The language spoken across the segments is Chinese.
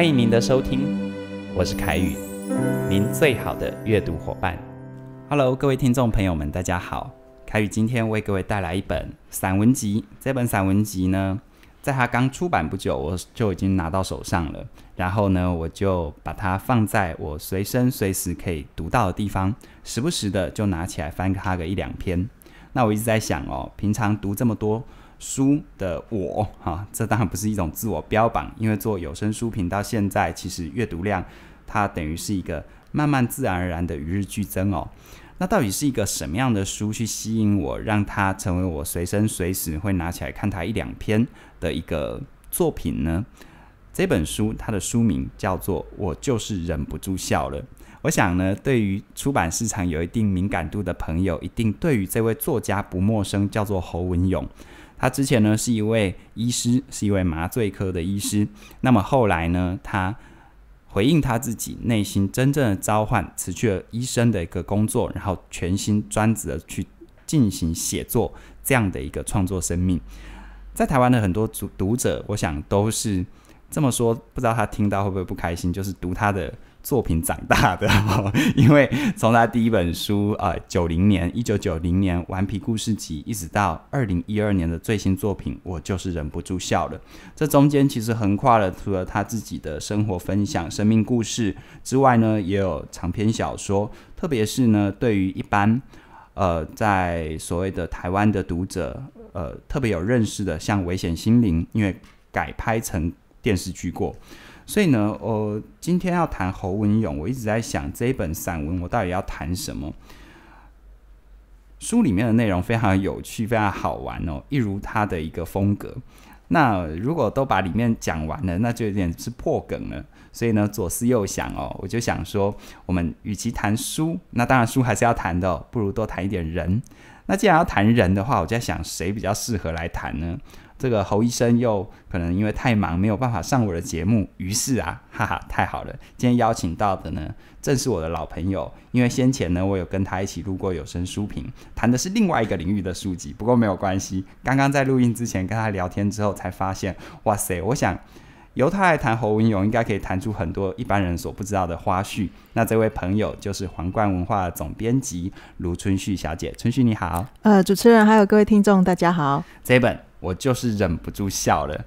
欢迎您的收听，我是凯宇，您最好的阅读伙伴。Hello，各位听众朋友们，大家好。凯宇今天为各位带来一本散文集。这本散文集呢，在它刚出版不久，我就已经拿到手上了。然后呢，我就把它放在我随身随时可以读到的地方，时不时的就拿起来翻它个一两篇。那我一直在想哦，平常读这么多。书的我哈，这当然不是一种自我标榜，因为做有声书频道现在，其实阅读量它等于是一个慢慢自然而然的与日俱增哦。那到底是一个什么样的书去吸引我，让它成为我随身随时会拿起来看它一两篇的一个作品呢？这本书它的书名叫做《我就是忍不住笑了》。我想呢，对于出版市场有一定敏感度的朋友，一定对于这位作家不陌生，叫做侯文勇。他之前呢是一位医师，是一位麻醉科的医师。那么后来呢，他回应他自己内心真正的召唤，辞去了医生的一个工作，然后全心专职的去进行写作这样的一个创作生命。在台湾的很多读读者，我想都是这么说，不知道他听到会不会不开心？就是读他的。作品长大的，因为从他第一本书啊，九零年一九九零年《顽皮故事集》，一直到二零一二年的最新作品，我就是忍不住笑了。这中间其实横跨了，除了他自己的生活分享、生命故事之外呢，也有长篇小说。特别是呢，对于一般呃在所谓的台湾的读者，呃特别有认识的，像《危险心灵》，因为改拍成电视剧过。所以呢，呃，今天要谈侯文勇，我一直在想这一本散文，我到底要谈什么？书里面的内容非常有趣，非常好玩哦，一如他的一个风格。那如果都把里面讲完了，那就有点是破梗了。所以呢，左思右想哦，我就想说，我们与其谈书，那当然书还是要谈的，不如多谈一点人。那既然要谈人的话，我就在想谁比较适合来谈呢？这个侯医生又可能因为太忙没有办法上我的节目，于是啊，哈哈，太好了，今天邀请到的呢正是我的老朋友，因为先前呢我有跟他一起录过有声书评，谈的是另外一个领域的书籍，不过没有关系，刚刚在录音之前跟他聊天之后才发现，哇塞，我想由他来谈侯文勇，应该可以谈出很多一般人所不知道的花絮。那这位朋友就是皇冠文化的总编辑卢春旭小姐，春旭你好。呃，主持人还有各位听众大家好。这本。我就是忍不住笑了。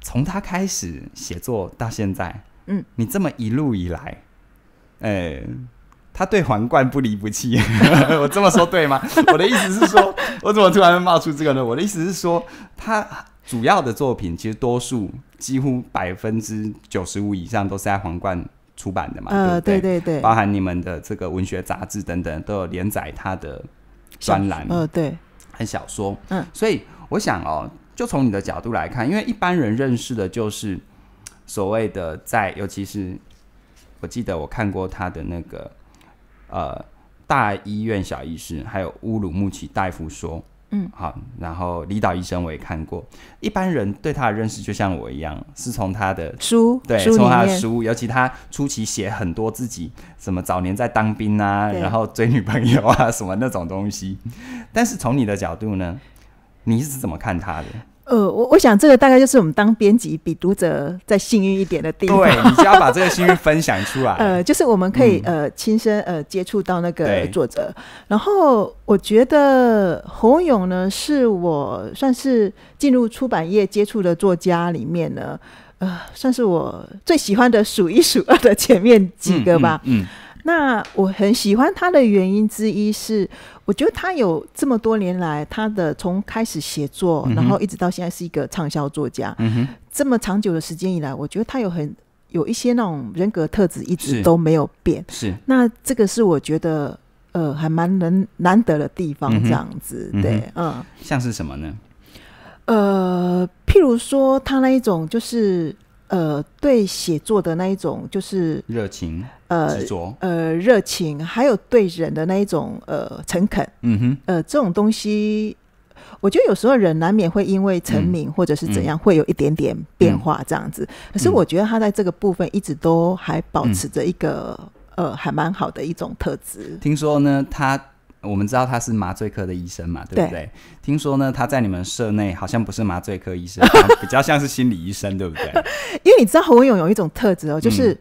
从他开始写作到现在，嗯，你这么一路以来，呃，他对皇冠不离不弃，我这么说对吗？我的意思是说，我怎么突然冒出这个呢？我的意思是说，他主要的作品其实多数几乎百分之九十五以上都是在皇冠出版的嘛，对对？对对对，包含你们的这个文学杂志等等都有连载他的专栏，嗯，对，很小说，嗯，所以。我想哦，就从你的角度来看，因为一般人认识的就是所谓的在，尤其是我记得我看过他的那个呃《大医院小医师》，还有《乌鲁木齐大夫说》。嗯，好，然后《李导医生》我也看过。一般人对他的认识就像我一样，是从他的书对，从他的书，尤其他初期写很多自己什么早年在当兵啊，然后追女朋友啊什么那种东西。但是从你的角度呢？你是怎么看他的？呃，我我想这个大概就是我们当编辑比读者再幸运一点的地方。对，你就要把这个幸运分享出来。呃，就是我们可以呃亲身呃接触到那个作者。然后我觉得侯勇呢，是我算是进入出版业接触的作家里面呢，呃，算是我最喜欢的数一数二的前面几个吧。嗯。那我很喜欢他的原因之一是，我觉得他有这么多年来，他的从开始写作，然后一直到现在是一个畅销作家，嗯哼，这么长久的时间以来，我觉得他有很有一些那种人格特质一直都没有变，是。那这个是我觉得呃还蛮难难得的地方，这样子，对，嗯，像是什么呢？呃，譬如说他那一种就是。呃，对写作的那一种就是热情，呃，执着，呃，热情，还有对人的那一种呃诚恳，嗯哼，呃，这种东西，我觉得有时候人难免会因为成名或者是怎样，会有一点点变化这样子。可是我觉得他在这个部分一直都还保持着一个呃，还蛮好的一种特质。听说呢，他。我们知道他是麻醉科的医生嘛，对不对？听说呢，他在你们社内好像不是麻醉科医生，比较像是心理医生，对不对？因为你知道侯文勇有一种特质哦，就是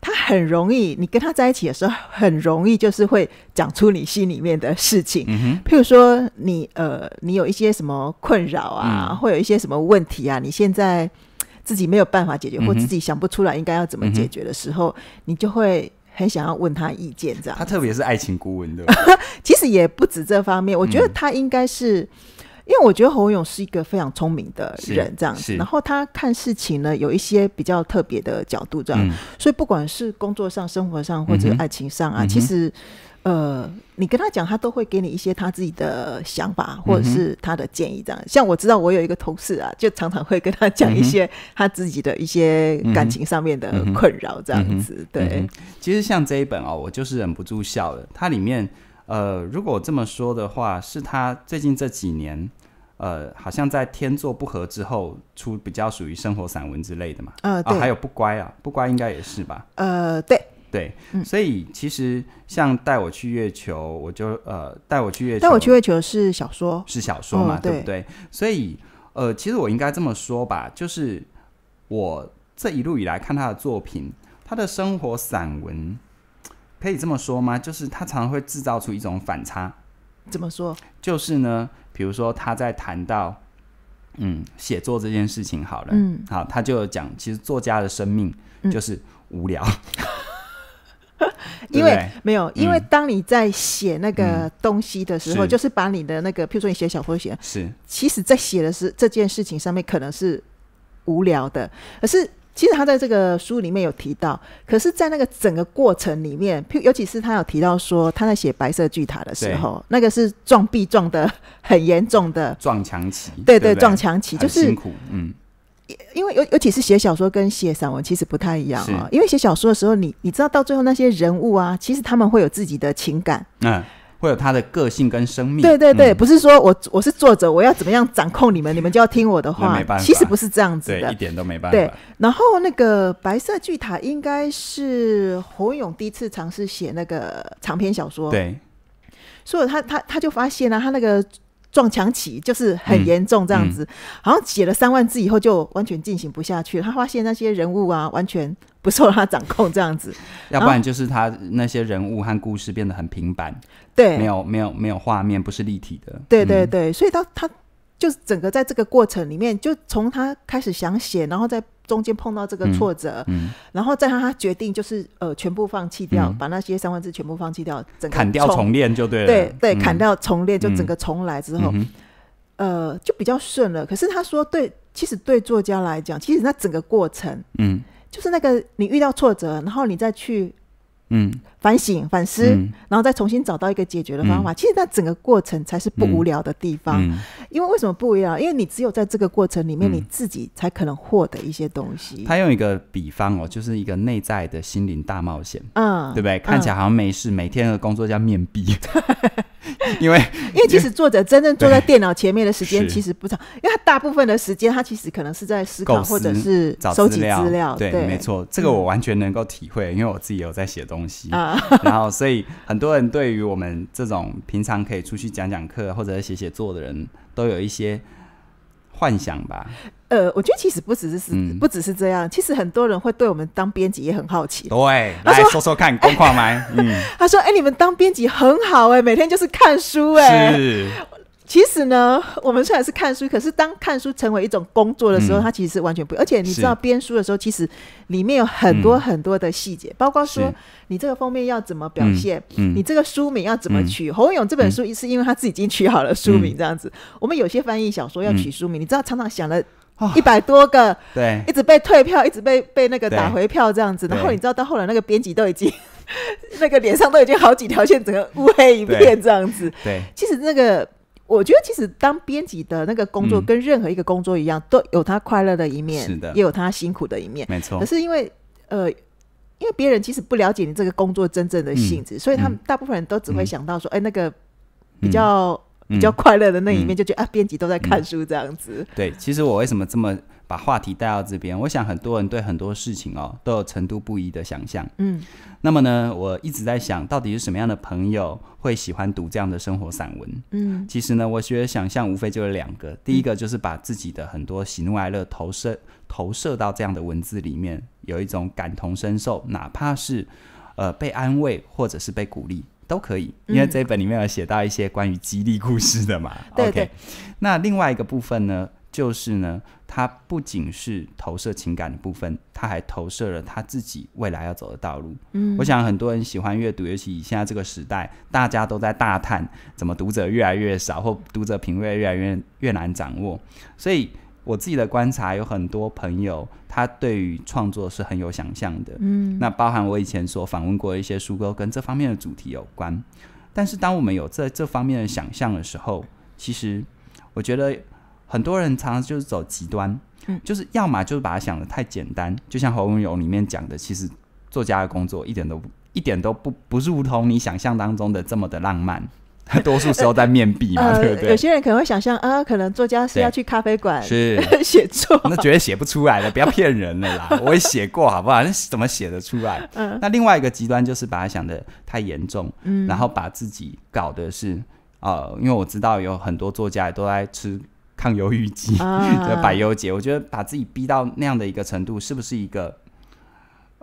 他很容易，你跟他在一起的时候很容易，就是会讲出你心里面的事情。嗯譬如说你呃，你有一些什么困扰啊，会有一些什么问题啊，你现在自己没有办法解决，或自己想不出来应该要怎么解决的时候，你就会。很想要问他意见，这样。他特别是爱情顾问，对吧？其实也不止这方面，我觉得他应该是，因为我觉得侯勇是一个非常聪明的人，这样子。然后他看事情呢，有一些比较特别的角度，这样。所以不管是工作上、生活上或者爱情上啊，其实。呃，你跟他讲，他都会给你一些他自己的想法，或者是他的建议这样。像我知道，我有一个同事啊，就常常会跟他讲一些他自己的一些感情上面的困扰这样子。对，其实像这一本哦，我就是忍不住笑了。它里面呃，如果这么说的话，是他最近这几年呃，好像在天作不合之后，出比较属于生活散文之类的嘛。呃，对，还有不乖啊，不乖应该也是吧。呃，对。对，所以其实像带我去月球，我就呃带我去月球。带我去月球是小说，是小说嘛，对不对？所以呃，其实我应该这么说吧，就是我这一路以来看他的作品，他的生活散文，可以这么说吗？就是他常常会制造出一种反差。怎么说？就是呢，比如说他在谈到嗯写作这件事情好了，嗯，好，他就讲，其实作家的生命就是无聊。因为没有，因为当你在写那个东西的时候，就是把你的那个，譬如说你写小说，写，是，其实在写的是这件事情上面可能是无聊的，可是其实他在这个书里面有提到，可是在那个整个过程里面，譬如尤其是他有提到说他在写《白色巨塔》的时候，那个是撞壁撞的很严重的撞墙期，对对，撞墙期就是辛苦，嗯。因为尤尤其是写小说跟写散文其实不太一样啊，因为写小说的时候，你你知道到最后那些人物啊，其实他们会有自己的情感，嗯，会有他的个性跟生命。对对对，不是说我我是作者，我要怎么样掌控你们，你们就要听我的话，其实不是这样子的，一点都没办法。对，然后那个白色巨塔应该是侯勇第一次尝试写那个长篇小说，对，所以他他他就发现了他那个。撞墙起就是很严重，这样子，好像写了三万字以后就完全进行不下去。他发现那些人物啊，完全不受他掌控，这样子。要不然就是他那些人物和故事变得很平板，对，没有没有没有画面，不是立体的，对对对，所以他他。就是整个在这个过程里面，就从他开始想写，然后在中间碰到这个挫折，嗯，然后再让他决定，就是呃，全部放弃掉，把那些三万字全部放弃掉，整个砍掉重练就对了。对对，砍掉重练，就整个重来之后，呃，就比较顺了。可是他说，对，其实对作家来讲，其实那整个过程，嗯，就是那个你遇到挫折，然后你再去嗯反省反思，然后再重新找到一个解决的方法。其实那整个过程才是不无聊的地方。因为为什么不一样？因为你只有在这个过程里面，你自己才可能获得一些东西。他用一个比方哦，就是一个内在的心灵大冒险，嗯，对不对？看起来好像没事，每天的工作叫面壁。因为因为其实作者真正坐在电脑前面的时间 其实不长，因为他大部分的时间他其实可能是在思考或者是收集资料。对，没错，这个我完全能够体会，因为我自己有在写东西啊。然后，所以很多人对于我们这种平常可以出去讲讲课或者写写作的人。都有一些幻想吧。呃，我觉得其实不只是是，不只是这样。其实很多人会对我们当编辑也很好奇。对，来说说看，况。来，嗯，他说：“哎，你们当编辑很好哎，每天就是看书哎。”其实呢，我们虽然是看书，可是当看书成为一种工作的时候，它其实是完全不。而且你知道编书的时候，其实里面有很多很多的细节，包括说你这个封面要怎么表现，你这个书名要怎么取。洪永这本书是因为他自己已经取好了书名，这样子。我们有些翻译小说要取书名，你知道常常想了一百多个，对，一直被退票，一直被被那个打回票这样子。然后你知道到后来那个编辑都已经 那个脸上都已经好几条线，整个乌黑一片这样子。对，其实那个。我觉得其实当编辑的那个工作跟任何一个工作一样，都有他快乐的一面，是的，也有他辛苦的一面，没错。可是因为呃，因为别人其实不了解你这个工作真正的性质，所以他们大部分人都只会想到说，哎，那个比较比较快乐的那一面，就觉得啊，编辑都在看书这样子。对，其实我为什么这么？把话题带到这边，我想很多人对很多事情哦都有程度不一的想象。嗯，那么呢，我一直在想，到底是什么样的朋友会喜欢读这样的生活散文？嗯，其实呢，我觉得想象无非就是两个，第一个就是把自己的很多喜怒哀乐投射投射到这样的文字里面，有一种感同身受，哪怕是呃被安慰或者是被鼓励都可以，因为这本里面有写到一些关于激励故事的嘛。对对。那另外一个部分呢？就是呢，它不仅是投射情感的部分，它还投射了他自己未来要走的道路。嗯，我想很多人喜欢阅读，尤其现在这个时代，大家都在大叹怎么读者越来越少，或读者品味越来越越难掌握。所以我自己的观察，有很多朋友他对于创作是很有想象的。嗯，那包含我以前所访问过一些书都跟这方面的主题有关。但是当我们有在这方面的想象的时候，其实我觉得。很多人常常就是走极端，嗯，就是要么就是把它想的太简单，就像侯文勇里面讲的，其实作家的工作一点都不一点都不不如同你想象当中的这么的浪漫，他 多数时候在面壁嘛，对不对？有些人可能会想象啊，可能作家是要去咖啡馆是 写作，那绝对写不出来的，不要骗人了啦，我也写过，好不好？那怎么写得出来？嗯，那另外一个极端就是把它想的太严重，嗯，然后把自己搞的是，呃，因为我知道有很多作家都在吃。抗忧郁剂的 百忧解，我觉得把自己逼到那样的一个程度，是不是一个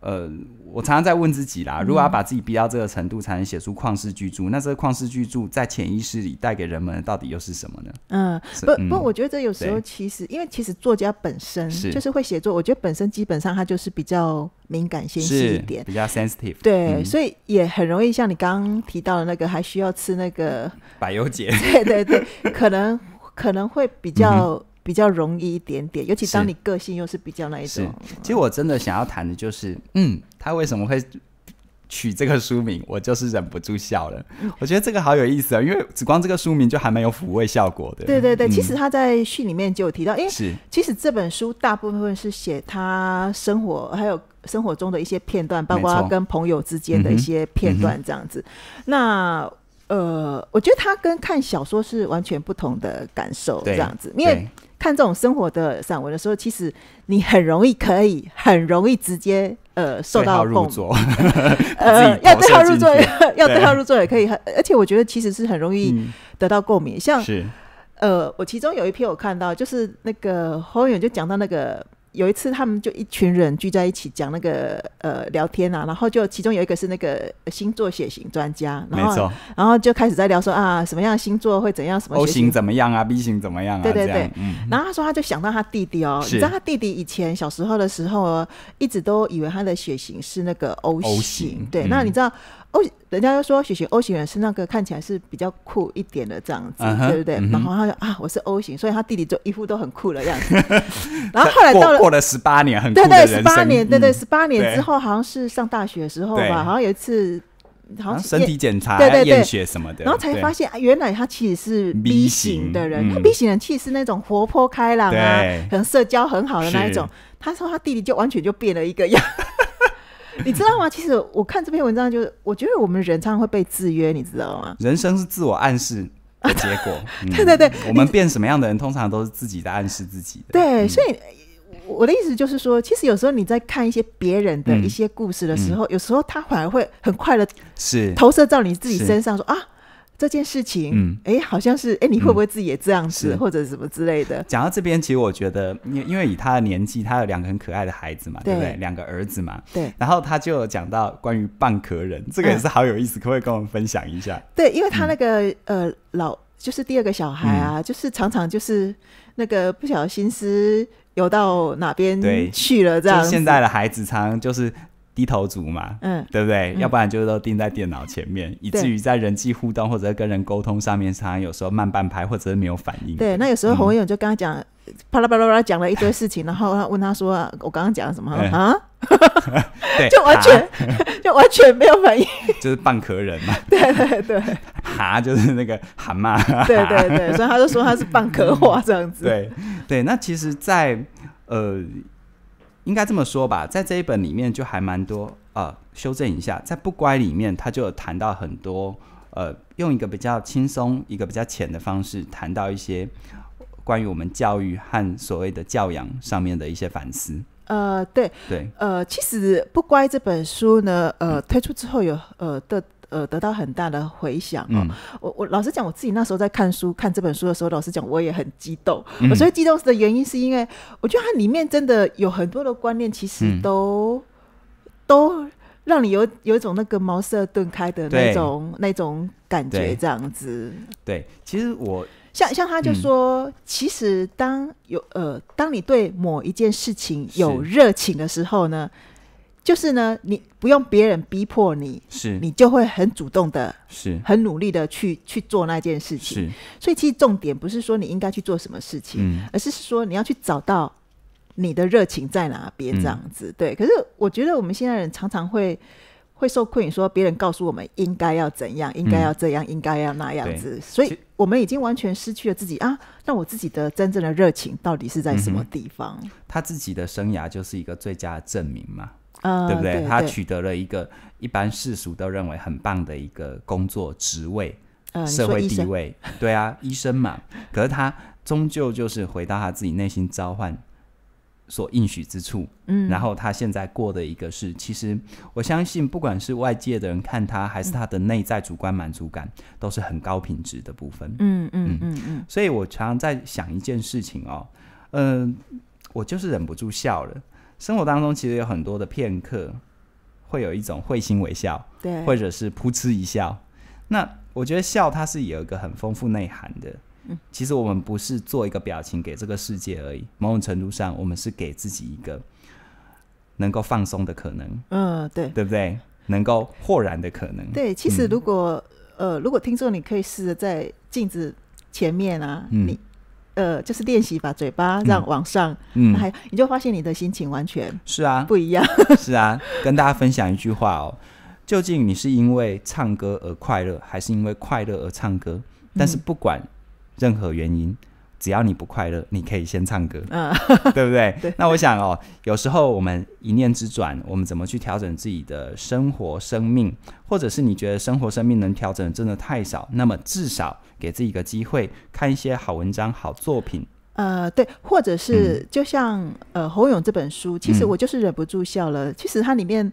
呃，我常常在问自己啦。如果要把自己逼到这个程度，才能写出旷世巨著，那这个旷世巨著在潜意识里带给人们到底又是什么呢？嗯，不不，我觉得有时候其实，因为其实作家本身就是会写作，我觉得本身基本上他就是比较敏感纤细一点，比较 sensitive，对，所以也很容易像你刚刚提到的那个，还需要吃那个百忧解，对对对，可能。可能会比较比较容易一点点，尤其当你个性又是比较那一种。其实我真的想要谈的就是，嗯，他为什么会取这个书名，我就是忍不住笑了。我觉得这个好有意思啊，因为“紫光”这个书名就还蛮有抚慰效果的。对对对，其实他在序里面就有提到，因为其实这本书大部分是写他生活，还有生活中的一些片段，包括跟朋友之间的一些片段这样子。那呃，我觉得它跟看小说是完全不同的感受，这样子，因为看这种生活的散文的时候，其实你很容易可以，很容易直接呃受到共。呃，要对号入座，要对号入座也可以，而且我觉得其实是很容易得到共鸣。像，呃，我其中有一篇我看到，就是那个侯勇就讲到那个。有一次，他们就一群人聚在一起讲那个呃聊天啊，然后就其中有一个是那个星座血型专家，然后然后就开始在聊说啊，什么样的星座会怎样，什么 O 型怎么样啊，B 型怎么样啊？对对对，然后他说他就想到他弟弟哦，你知道他弟弟以前小时候的时候，一直都以为他的血型是那个 O 型，对，那你知道？哦，人家就说血型 O 型人是那个看起来是比较酷一点的这样子，对不对？然后他说啊，我是 O 型，所以他弟弟就一副都很酷的样子。然后后来到了过了十八年，很酷的对对，十八年，对对，十八年之后，好像是上大学的时候吧，好像有一次，好像身体检查，对对对，验血什么的，然后才发现原来他其实是 B 型的人。他 B 型人气是那种活泼开朗啊，可能社交很好的那一种。他说他弟弟就完全就变了一个样。你知道吗？其实我看这篇文章，就是我觉得我们人常常会被制约，你知道吗？人生是自我暗示的结果 对对对，我们变什么样的人，通常都是自己在暗示自己。对，所以我的意思就是说，其实有时候你在看一些别人的一些故事的时候，有时候他反而会很快的，是投射到你自己身上，说啊。这件事情，嗯，哎，好像是哎，你会不会自己也这样子，或者什么之类的？讲到这边，其实我觉得，因因为以他的年纪，他有两个很可爱的孩子嘛，对不对？两个儿子嘛，对。然后他就讲到关于半壳人，这个也是好有意思，可不可以跟我们分享一下？对，因为他那个呃，老就是第二个小孩啊，就是常常就是那个不小心思游到哪边去了这样。现在的孩子，常就是。低头族嘛，嗯，对不对？要不然就是都盯在电脑前面，以至于在人际互动或者跟人沟通上面，常常有时候慢半拍，或者是没有反应。对，那有时候洪永就跟他讲，啪啦啪啦啪，啦讲了一堆事情，然后他问他说：“我刚刚讲了什么？”啊，对，就完全 就完全没有反应，就是半壳人嘛。对对对，蛤就是那个蛤蟆。对对对，所以他就说他是半壳化这样子。对对，那其实，在呃。应该这么说吧，在这一本里面就还蛮多啊。修正一下，在《不乖》里面，他就谈到很多呃，用一个比较轻松、一个比较浅的方式，谈到一些关于我们教育和所谓的教养上面的一些反思。呃，对，对，呃，其实《不乖》这本书呢，呃，推出之后有呃的。呃，得到很大的回响。嗯，我我老实讲，我自己那时候在看书看这本书的时候，老实讲，我也很激动。我所以激动的原因，是因为我觉得它里面真的有很多的观念，其实都都让你有有一种那个茅塞顿开的那种那种感觉，这样子。对，其实我像像他就说，其实当有呃，当你对某一件事情有热情的时候呢。就是呢，你不用别人逼迫你，是你就会很主动的，是，很努力的去去做那件事情。是，所以其实重点不是说你应该去做什么事情，而是说你要去找到你的热情在哪边这样子。对。可是我觉得我们现在人常常会会受困于说，别人告诉我们应该要怎样，应该要这样，应该要那样子，所以我们已经完全失去了自己啊！那我自己的真正的热情到底是在什么地方？他自己的生涯就是一个最佳证明嘛。对不对？他取得了一个一般世俗都认为很棒的一个工作职位、社会地位。对啊，医生嘛。可是他终究就是回到他自己内心召唤所应许之处。嗯。然后他现在过的一个是，其实我相信，不管是外界的人看他，还是他的内在主观满足感，都是很高品质的部分。嗯嗯嗯嗯。所以我常常在想一件事情哦，嗯，我就是忍不住笑了。生活当中其实有很多的片刻，会有一种会心微笑，对，或者是噗嗤一笑。那我觉得笑它是有一个很丰富内涵的。嗯，其实我们不是做一个表情给这个世界而已，某种程度上我们是给自己一个能够放松的可能。嗯，对，对不对？能够豁然的可能。对，其实如果呃，如果听众你可以试着在镜子前面啊，你。呃，就是练习把嘴巴让往上，嗯，还你就发现你的心情完全是啊不一样，是啊，跟大家分享一句话哦，究竟你是因为唱歌而快乐，还是因为快乐而唱歌？但是不管任何原因。只要你不快乐，你可以先唱歌，对不 对？那我想哦，有时候我们一念之转，我们怎么去调整自己的生活、生命，或者是你觉得生活、生命能调整真的太少，那么至少给自己一个机会，看一些好文章、好作品。呃，对，或者是就像呃侯勇这本书，其实我就是忍不住笑了。其实它里面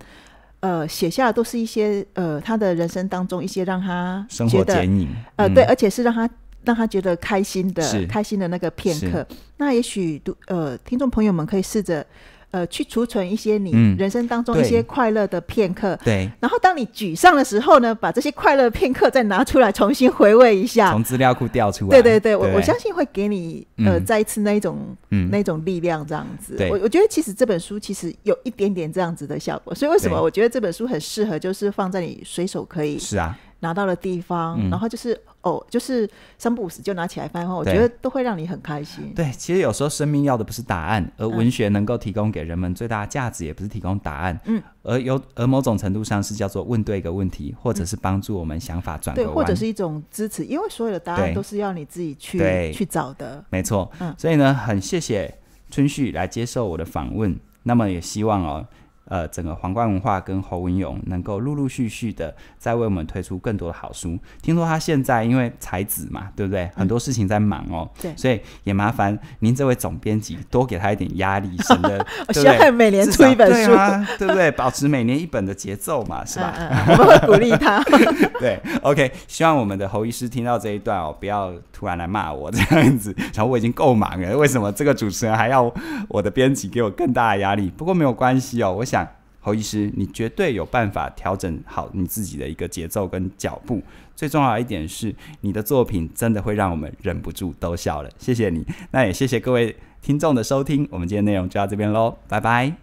呃写下的都是一些呃他的人生当中一些让他生活剪影，呃对，而且是让他。让他觉得开心的、开心的那个片刻。那也许读呃，听众朋友们可以试着呃，去储存一些你人生当中一些快乐的片刻。对。然后，当你沮丧的时候呢，把这些快乐片刻再拿出来重新回味一下，从资料库调出来。对对对，我我相信会给你呃，再一次那一种嗯，那种力量这样子。我我觉得其实这本书其实有一点点这样子的效果，所以为什么我觉得这本书很适合，就是放在你随手可以。是啊。拿到的地方，然后就是哦，就是三不五时就拿起来翻我觉得都会让你很开心。对，其实有时候生命要的不是答案，而文学能够提供给人们最大的价值也不是提供答案，嗯，而有而某种程度上是叫做问对一个问题，或者是帮助我们想法转个或者是一种支持，因为所有的答案都是要你自己去去找的。没错，嗯，所以呢，很谢谢春旭来接受我的访问，那么也希望哦。呃，整个皇冠文化跟侯文勇能够陆陆续续的在为我们推出更多的好书。听说他现在因为才子嘛，对不对？很多事情在忙哦，对，所以也麻烦您这位总编辑多给他一点压力，省得 对不对？希望每年出一本书，对不对？保持每年一本的节奏嘛，是吧？鼓励他。对，OK。希望我们的侯医师听到这一段哦，不要突然来骂我这样子，然后我已经够忙了，为什么这个主持人还要我的编辑给我更大的压力？不过没有关系哦，我想。侯医师，你绝对有办法调整好你自己的一个节奏跟脚步。最重要一点是，你的作品真的会让我们忍不住都笑了。谢谢你，那也谢谢各位听众的收听。我们今天内容就到这边喽，拜拜。